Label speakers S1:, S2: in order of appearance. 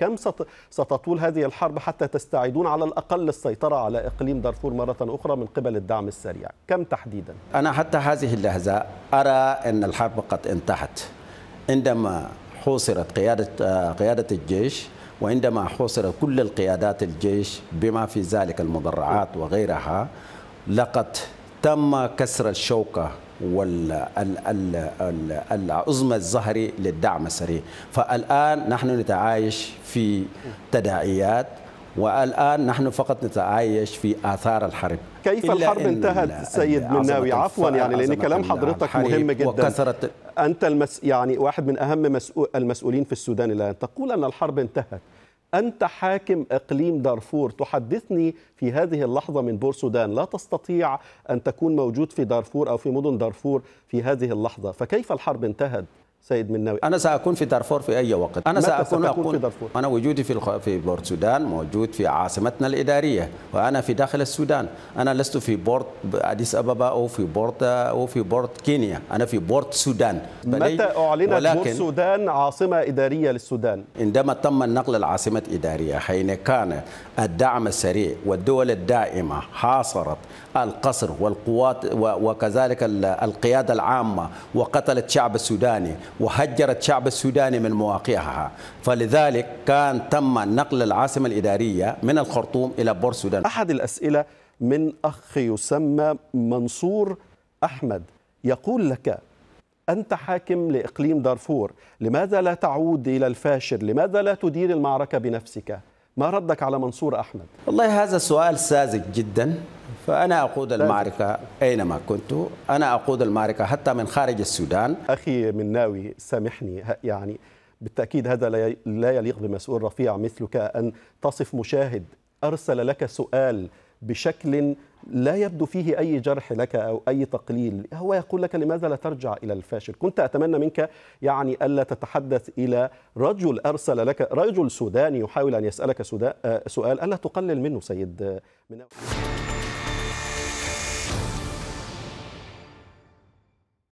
S1: كم ستطول هذه الحرب حتى تستعيدون على الأقل السيطرة على إقليم دارفور مرة أخرى من قبل الدعم السريع كم تحديدا؟
S2: أنا حتى هذه اللحظة أرى أن الحرب قد انتهت عندما حوصرت قيادة, قيادة الجيش وعندما حوصرت كل القيادات الجيش بما في ذلك المدرعات وغيرها لقد تم كسر الشوكة والعظمى الظهري للدعم السريع فالآن نحن نتعايش في تداعيات والآن نحن فقط نتعايش في آثار الحرب كيف الحرب انتهت سيد مناوي عفوا يعني لأن كلام حضرتك مهم جدا وكسرت
S1: أنت المس يعني واحد من أهم المسؤولين في السودان الآن تقول أن الحرب انتهت أنت حاكم إقليم دارفور تحدثني في هذه اللحظة من بورسودان لا تستطيع أن تكون موجود في دارفور أو في مدن دارفور في هذه اللحظة فكيف الحرب انتهت؟ سيد مناوي
S2: انا ساكون في دارفور في اي وقت انا ساكون أكون في دارفور انا وجودي في في بورت السودان موجود في عاصمتنا الاداريه وانا في داخل السودان انا لست في بورت اديس ابابا او في بورت او في بورت كينيا انا في بورت السودان متى اعلنت ولكن بورت السودان عاصمه اداريه للسودان عندما تم النقل العاصمه اداريه حين كان الدعم السريع والدول الدائمه حاصرت القصر والقوات وكذلك القياده العامه وقتلت الشعب السوداني وهجرت الشعب السوداني من مواقعها فلذلك كان تم نقل العاصمة الإدارية من الخرطوم إلى بور السودان أحد الأسئلة من أخ يسمى منصور أحمد يقول لك
S1: أنت حاكم لإقليم دارفور لماذا لا تعود إلى الفاشر لماذا لا تدير
S2: المعركة بنفسك ما ردك على منصور أحمد؟ والله هذا سؤال ساذج جدا فأنا أقود المعركة أينما كنت أنا أقود المعركة حتى من خارج السودان أخي مناوي سامحني يعني بالتأكيد هذا لا يليق بمسؤول
S1: رفيع مثلك أن تصف مشاهد أرسل لك سؤال بشكل لا يبدو فيه أي جرح لك أو أي تقليل هو يقول لك لماذا لا ترجع إلى الفاشل كنت أتمنى منك يعني ألا تتحدث إلى رجل أرسل لك رجل سوداني يحاول أن يسألك آه، سؤال ألا تقلل منه سيد آه، مناوي